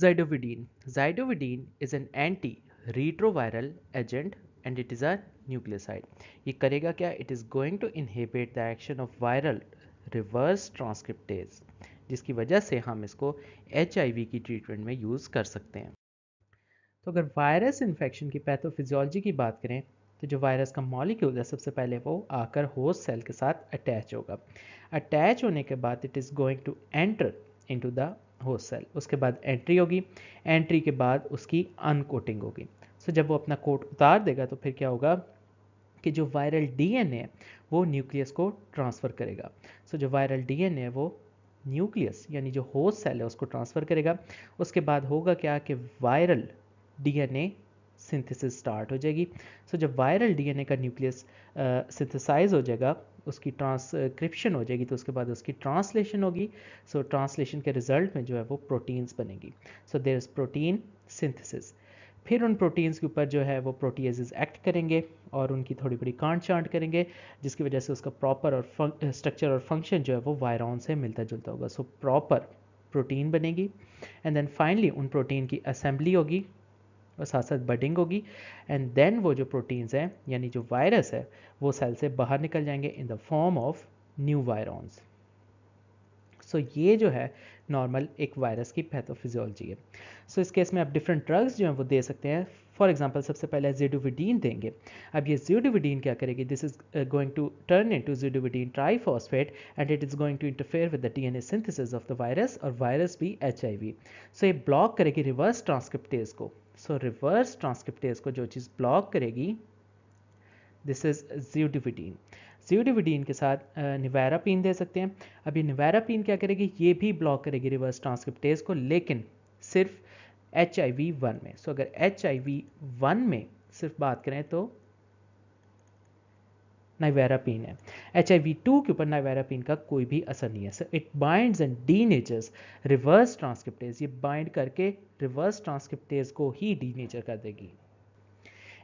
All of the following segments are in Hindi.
Zidovudine. Zidovudine is an anti retroviral agent and it is a nucleoside. ye karega kya It is going to inhibit the action of viral reverse transcriptase. jiski wajah se hum isko hiv ki treatment mein use kar sakte hain तो अगर वायरस इन्फेक्शन की पैथोफिजियोलॉजी की बात करें तो जो वायरस का मॉलिक्यूल है सबसे पहले वो आकर होस्ट सेल के साथ अटैच होगा अटैच होने के बाद it is going to enter into the हो सेल उसके बाद एंट्री होगी एंट्री के बाद उसकी अनकोटिंग होगी सो जब वो अपना कोट उतार देगा तो फिर क्या होगा कि जो वायरल डीएनए है वो न्यूक्लियस को ट्रांसफ़र करेगा सो जो वायरल डीएनए है वो न्यूक्लियस यानी जो होस्ट सेल है उसको ट्रांसफ़र करेगा उसके बाद होगा क्या कि वायरल डीएनए सिंथेसिस स्टार्ट हो जाएगी सो so, जब वायरल डीएनए का न्यूक्लियस सिंथेसाइज हो जाएगा उसकी ट्रांसक्रिप्शन हो जाएगी तो उसके बाद उसकी ट्रांसलेशन होगी सो ट्रांसलेशन के रिजल्ट में जो है वो प्रोटीन्स बनेगी so there is protein synthesis फिर उन प्रोटीन्स के ऊपर जो है वो प्रोटीजेज एक्ट करेंगे और उनकी थोड़ी बड़ी कांट चांट करेंगे जिसकी वजह से उसका प्रॉपर और स्ट्रक्चर और फंक्शन जो है वो वायरॉन से मिलता जुलता होगा सो प्रॉपर प्रोटीन बनेगी एंड देन फाइनली उन प्रोटीन की असेंबली होगी और साथ साथ बडिंग होगी एंड देन वो जो प्रोटीन्स हैं यानी जो वायरस है वो सेल से बाहर निकल जाएंगे in the form of new virions so ये जो है नॉर्मल एक वायरस की पैथोफिजियोलॉजी है सो so, इस केस में आप डिफरेंट ड्रग्स जो हैं वो दे सकते हैं फॉर एग्जाम्पल सबसे पहले जीडोविडीन देंगे अब ये जीडोविडीन क्या करेगी this is going to turn into zidovudine triphosphate and it is going to interfere with D N A synthesis of the virus और वायरस भी एच आई वी सो ये ब्लॉक करेगी रिवर्स ट्रांसक्रिप्टेज को सो रिवर्स ट्रांसक्रिप्टेज को जो चीज़ ब्लॉक करेगी दिस इज जीवडिविडीन जीवडिविडीन के साथ निवैरापीन दे सकते हैं अब ये क्या करेगी ये भी ब्लॉक करेगी रिवर्स ट्रांसक्रिप्टेज को लेकिन सिर्फ एच आई वी वन में सो so, अगर एच आई वी वन में सिर्फ बात करें तो नाइवेरापिन है एच आई वी टू के ऊपर नाइवेरापिन का कोई भी असर नहीं है sir it bind and natures reverse transcriptase ये बाइंड करके रिवर्स ट्रांसक्रिप्टेज को ही डी नेचर कर देगी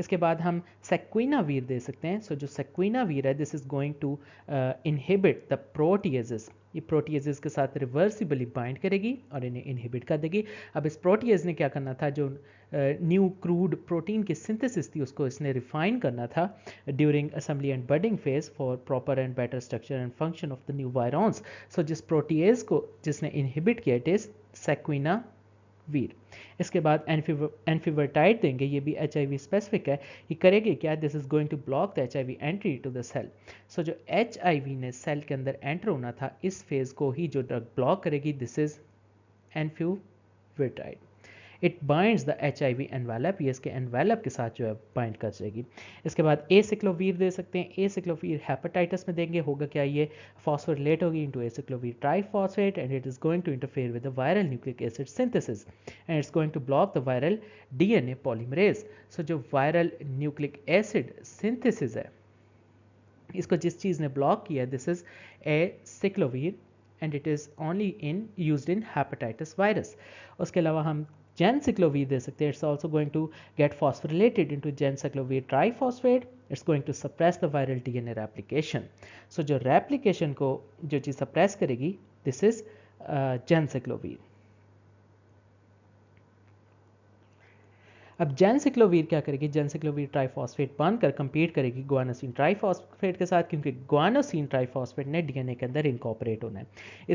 इसके बाद हम सेक्विना वीर दे सकते हैं सो so, जो सेक्विना वीर है this is going to inhibit the proteases ये प्रोटीएजेस के साथ रिवर्सिबली बाइंड करेगी और इन्हें इनहिबिट कर देगी अब इस प्रोटीज़ ने क्या करना था जो न्यू क्रूड प्रोटीन की सिंथेसिस थी उसको इसने रिफाइन करना था during assembly and budding phase for proper and better structure and function of the new virions so जिस प्रोटीज को जिसने इनहिबिट किया इट इज सेक्विना वीर इसके बाद एनफीवर्टाइड देंगे ये भी एच स्पेसिफिक है ये करेगी क्या this is going to block the H entry to the cell so जो एच ने सेल के अंदर एंटर होना था इस फेज को ही जो ड्रग ब्लॉक करेगी this is enfuvirtide it binds the H I V envelope ये इसके एनवेलप के साथ जो है बाइंड कर जाएगी इसके बाद ए सिक्लोवीर दे सकते हैं ए सिक्लोवीर हेपेटाइटिस में देंगे होगा क्या ये लेट होगी into acyclovir triphosphate and it is going to interfere with the viral nucleic acid synthesis and it's going to block the viral D N A polymerase so जो वायरल न्यूक्लिक एसिड सिंथेसिस है इसको जिस चीज़ ने ब्लॉक किया this is acyclovir and it is only in use in hepatitis virus उसके अलावा हम Gencyclovir दे सकते हैं it's also going to get related in phosphorylated into tri triphosphate it's going to suppress the viral DNA replication so जो रेप्लीकेशन को जो चीज़ सप्रेस करेगी दिस इज जेनसाइक्लोवीर अब जैनसिक्लोवीर क्या करेगी जैनसिक्लोवीर ट्राइफॉस्फेट बनकर कंपीट करेगी ग्वानोसिन ट्राइफॉस्फेट के साथ क्योंकि ग्वानोसिन ट्राइफॉस्फेट ने डीएनए के अंदर इनकॉपरेट होना है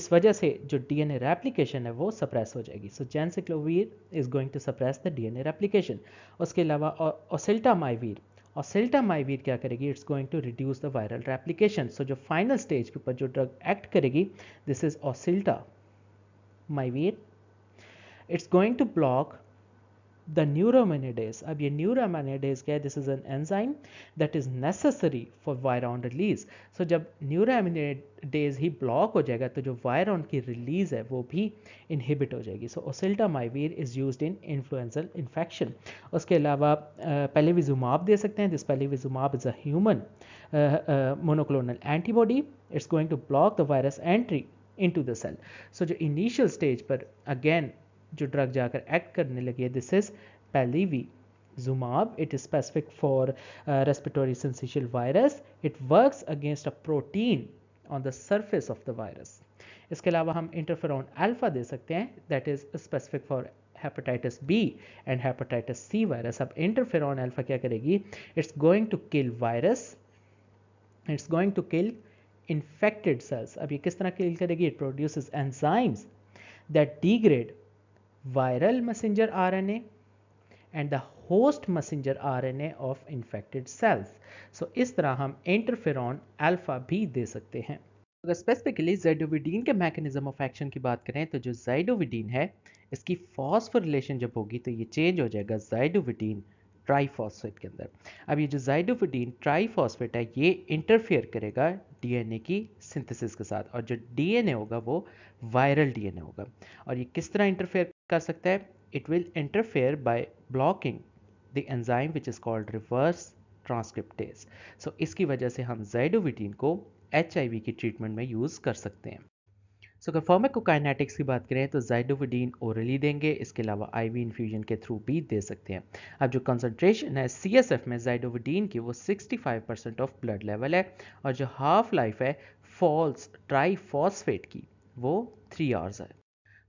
इस वजह से जो डीएनए रेप्लीकेशन है वो सप्रेस हो जाएगी so ganciclovir is going to suppress the DNA replication उसके अलावा ओसिल्टा माइवीर और माइवीर क्या करेगी it's going to reduce the viral replication so जो फाइनल स्टेज के ऊपर जो ड्रग एक्ट करेगी this is oseltamivir it's going to block the neuraminidase. अब ये neuraminidase क्या है This is an enzyme that is necessary for viron release. So जब neuraminidase ही block हो जाएगा तो जो viron की release है वो भी inhibit हो जाएगी So oseltamivir is used in influenza infection. उसके अलावा pelivizumab दे सकते हैं This pelivizumab is a human uh, uh, monoclonal antibody. It's going to block the virus entry into the cell. So जो initial stage पर again जो ड्रग जाकर एक्ट करने लगी है this is palivizumab it is specific for respiratory virus it It against a protein on the surface of the virus इसके अलावा हम इंटरफेरॉन अल्फा दे सकते हैं that is specific for hepatitis B and hepatitis C virus अब इंटरफेरॉन अल्फा क्या करेगी it's going to kill virus it's going to kill infected cells अब ये किस तरह किल करेगी it produce enzymes that degrade viral messenger RNA and the host messenger RNA of infected cells. So इस तरह हम interferon alpha भी दे सकते हैं अगर स्पेसिफिकली जाइडोविडीन के मैकेनिज्म ऑफ एक्शन की बात करें तो जो जाइडोविडीन है इसकी फॉस्फोरिलेशन जब होगी तो ये चेंज हो जाएगा जाइडोविडीन ट्राईफॉस्फेट के अंदर अब ये जो जाइडोविडीन ट्राईफॉस्फेट है ये इंटरफेयर करेगा डीएनए की सिंथेसिस के साथ और जो डीएनए होगा वो वायरल डीएनए होगा और ये किस तरह इंटरफेयर कर सकता है it will interfere by blocking the enzyme which is called reverse transcriptase so इसकी वजह से हम जैडोविटीन को एच की ट्रीटमेंट में यूज़ कर सकते हैं सो अगर फॉर्मेकोकाइनेटिक्स की बात करें तो जाइडोविडीन ओरली देंगे इसके अलावा आई वी इन्फ्यूजन के थ्रू भी दे सकते हैं अब जो कंसनट्रेशन है सी एस एफ में जाइडोविडीन की वो 65 परसेंट ऑफ ब्लड लेवल है और जो हाफ लाइफ है फॉल्स ट्राई ट्राईफॉस्फेट की वो थ्री आवर्स है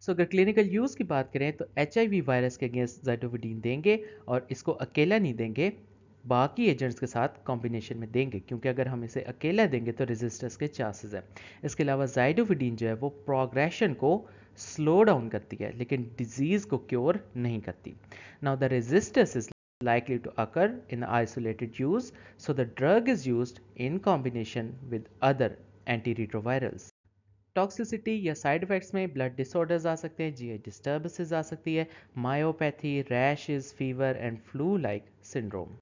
सो अगर क्लिनिकल यूज़ की बात करें तो एच वायरस के अगेंस्ट जाइटोविडीन देंगे और इसको अकेला नहीं देंगे बाकी एजेंट्स के साथ कॉम्बिनेशन में देंगे क्योंकि अगर हम इसे अकेला देंगे तो रेजिस्टेंस के चांसेस हैं इसके अलावा जाइडोविडीन जो है वो प्रोग्रेशन को स्लो डाउन करती है लेकिन डिजीज़ को क्योर नहीं करती now the resistance is likely to occur in isolated use so the drug is use in combination with other anti retrovirals toxicity या साइड इफ़ेक्ट्स में ब्लड डिसऑर्डर्स आ सकते हैं जी डिस्टर्बेंसेस आ सकती है myopathy rashes fever and flu like syndrome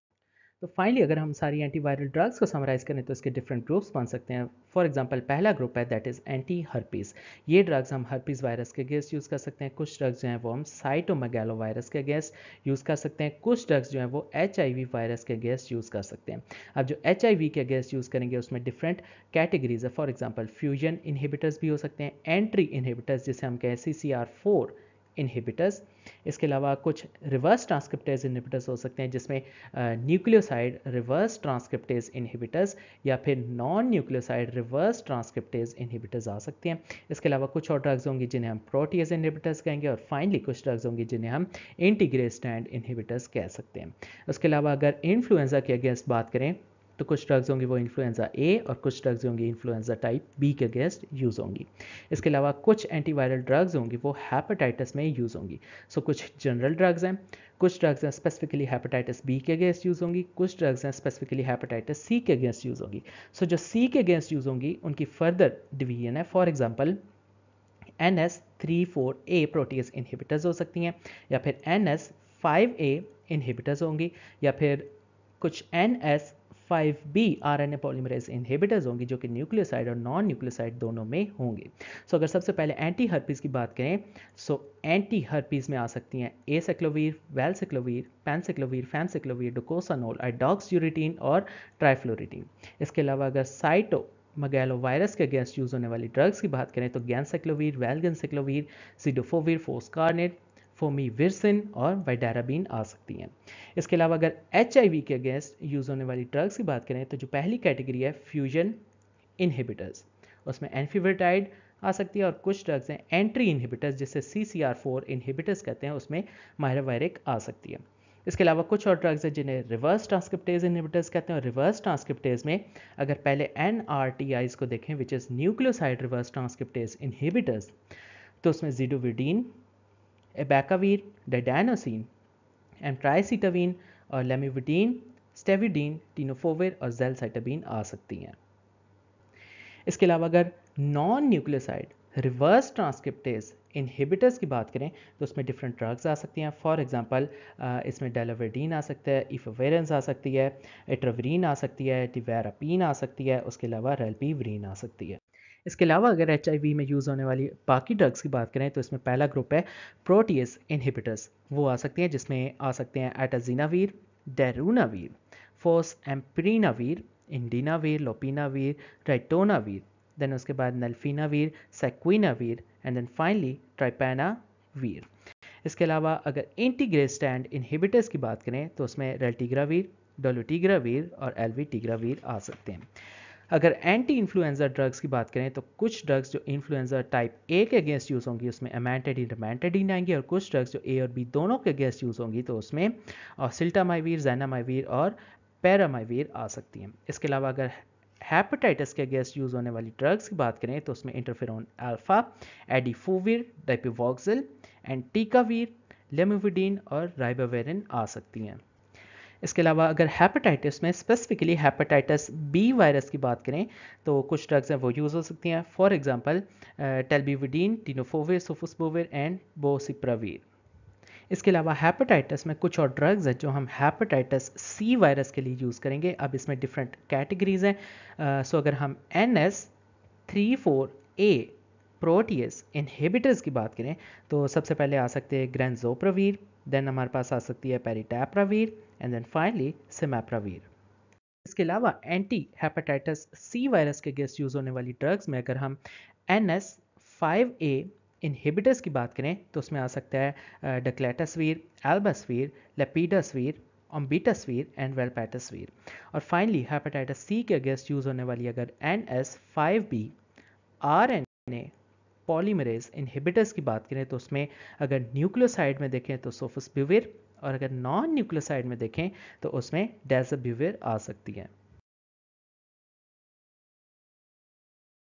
तो फाइनली अगर हम सारी एंटीवायरल ड्रग्स को समराइज़ करें तो इसके डिफरेंट ग्रुप्स बन सकते हैं फॉर एग्जांपल पहला ग्रुप है दैट इज़ एंटी हर्पीज़ ये ड्रग्स हम हर्पीज़ वायरस के अगेंस्ट यूज़ कर सकते हैं कुछ ड्रग्स जो हैं वो हम साइटोमेगेलो वायरस के अगेंस्ट यूज़ कर सकते हैं कुछ ड्रग्स जो हैं वो एच वायरस के अगेंस्ट यूज़ कर सकते हैं अब जो एच के अगेंस्ट यूज़ करेंगे उसमें डिफरेंट कैटेगरीज है फॉर एग्जाम्पल फ्यूजन इन्हीबिटर्स भी हो सकते हैं एंट्री इन्हीबिटर्स जिसे हम कहें C C R four inhibitors इसके अलावा कुछ रिवर्स ट्रांसक्रिप्टेज इनहिबिटर्स हो सकते हैं जिसमें न्यूक्लियोसाइड रिवर्स ट्रांसक्रिप्टेज इनहिबिटर्स या फिर non nucleoside reverse transcriptase inhibitors आ सकते हैं इसके अलावा कुछ और ड्रग्स होंगी जिन्हें हम प्रोटीज इनहिबिटर्स कहेंगे और फाइनली कुछ ड्रग्स होंगी जिन्हें हम इंटीग्रेस स्टैंड इनहिबिटर्स कह सकते हैं उसके अलावा अगर इन्फ्लुएंजा के अगेंस्ट बात करें तो कुछ ड्रग्स होंगी वो इन्फ्लुएंजा ए और कुछ ड्रग्स होंगी इन्फ्लुएंजा टाइप बी के अगेंस्ट यूज़ होंगी इसके अलावा कुछ एंटीवायरल ड्रग्स होंगी वो हेपेटाइटिस में यूज़ होंगी सो कुछ जनरल ड्रग्स हैं कुछ ड्रग्स हैं स्पेसिफिकली हेपेटाइटिस बी के अगेंस्ट यूज़ होंगी कुछ ड्रग्स हैं स्पेसिफिकली हेपेटाइटिस सी के अगेंस्ट यूज़ होंगी सो जो सी के अगेंस्ट यूज़ होंगी उनकी फर्दर डिवीजन है for example N S three four A protease inhibitors हो सकती हैं या फिर N S five A inhibitors होंगी या फिर कुछ N S five B R N A polymerase inhibitors होंगे जो कि न्यूक्लियोसाइड और नॉन न्यूक्लियोसाइड दोनों में होंगे सो अगर सबसे पहले एंटी हर्पीज़ की बात करें सो एंटी हर्पीज़ में आ सकती हैं ए सेक्लोवीर वेल सेक्लोवीर पैनसेक्लोवीर फैनसेक्लोवीर डोकोसानोल आइडॉक्स यूरिटीन और ट्राइफ्लोरिटीन इसके अलावा अगर साइटो मगैलो वायरस के अगेंस्ट यूज़ होने वाली ड्रग्स की बात करें तो गैनसेक्लोवीर सेक्लोवीर सीडोफोवीर फोस्कारनेट फोमीविरसिन और वाइडाराबीन आ सकती हैं इसके अलावा अगर एच के अगेंस्ट यूज़ होने वाली ड्रग्स की बात करें तो जो पहली कैटेगरी है फ्यूजन इनहिबिटर्स उसमें एनफीविटाइड आ सकती है और कुछ ड्रग्स हैं एंट्री इनहिबिटर्स जिसे C C R four inhibitors कहते हैं उसमें माहरावायरिक आ सकती है इसके अलावा कुछ और ड्रग्स हैं जिन्हें रिवर्स ट्रांसक्रिप्टेज इनहिबिटर्स कहते हैं और रिवर्स ट्रांसक्रिप्टेज में अगर पहले एन आर टी आईज को देखें which is nucleoside reverse transcriptase inhibitors तो उसमें जीडोविडीन abacavir, didanocene, एम्ट्राइसिटावीन और लेमिविटीन स्टेविडीन टीनोफोविर और जेलसाइटाबीन आ सकती हैं इसके अलावा अगर non nucleoside reverse transcriptase inhibitors की बात करें तो उसमें डिफरेंट ड्रग्स आ सकती हैं फॉर एग्जांपल इसमें डेलावेडीन आ सकता है इफोवेरेंस आ सकती है एट्रावरीन आ सकती है टिवेरापीन आ सकती है उसके अलावा रेलपीवरीन आ सकती है इसके अलावा अगर एच में यूज़ होने वाली बाकी ड्रग्स की बात करें तो इसमें पहला ग्रुप है प्रोटीस इनहिबिटर्स वो आ सकते हैं जिसमें आ सकते हैं एटाजीनावीर डेरूनावीर फोस एम्प्रीनावीर इंडीनावीर लोपिनावीर राइटोनावीर देन उसके बाद nelfinavir saquinavir and then finally tipranavir इसके अलावा अगर स्टैंड इनहिबिटर्स की बात करें तो उसमें रेल्टीग्रावीर डोलोटीग्रावीर और एलवी टीग्रावीर आ सकते हैं अगर एंटी इन्फ्लुएंजा ड्रग्स की बात करें तो कुछ ड्रग्स जो इन्फ्लुएंजा टाइप ए के अगेंस्ट यूज़ होंगी उसमें एमेंटेडिन रमेंटेडिन आएंगी और कुछ ड्रग्स जो ए और बी दोनों के अगेंस्ट यूज़ होंगी तो उसमें सिल्टामाइवीर जैनामाइवीर और पैरामाइवीर आ सकती हैं इसके अलावा अगर हेपेटाइटिस के अगेंस्ट यूज़ होने वाली ड्रग्स की बात करें तो उसमें इंटरफेरॉन अल्फा एडिफोविर डाइपिवॉक्सिल एंटीकावीर लेमोविडीन और राइबावेरिन आ सकती हैं इसके अलावा अगर हेपेटाइटिस में स्पेसिफिकली हेपेटाइटिस बी वायरस की बात करें तो कुछ ड्रग्स हैं वो यूज़ हो सकती हैं for example telbivudine tenofovir sofosbuvir and boceprevir इसके अलावा हेपेटाइटिस में कुछ और ड्रग्स हैं जो हम हेपेटाइटिस सी वायरस के लिए यूज़ करेंगे अब इसमें डिफरेंट कैटेगरीज हैं सो uh, अगर हम N S three four A protease inhibitors की बात करें तो सबसे पहले आ सकते हैं ग्रेंजोप्रवीर देन हमारे पास आ सकती है paritaprevir and then finally simeprevir इसके अलावा एंटी हेपेटाइटिस सी वायरस के अगेंस्ट यूज़ होने वाली ड्रग्स में अगर हम N S five A inhibitors की बात करें तो उसमें आ सकता है डकलेटसवीर एल्बासवीर लेपिडासवीर ओम्बिटासवीर एंड वेलपैटसवीर और फाइनली हेपेटाइटिस सी के अगेंस्ट यूज़ होने वाली अगर N S five B R N A polymerase inhibitors की बात करें तो उसमें अगर न्यूक्लियोसाइड में देखें तो सोफिस और अगर नॉन न्यूक्लियोसाइड में देखें तो उसमें डेजबिवियर आ सकती है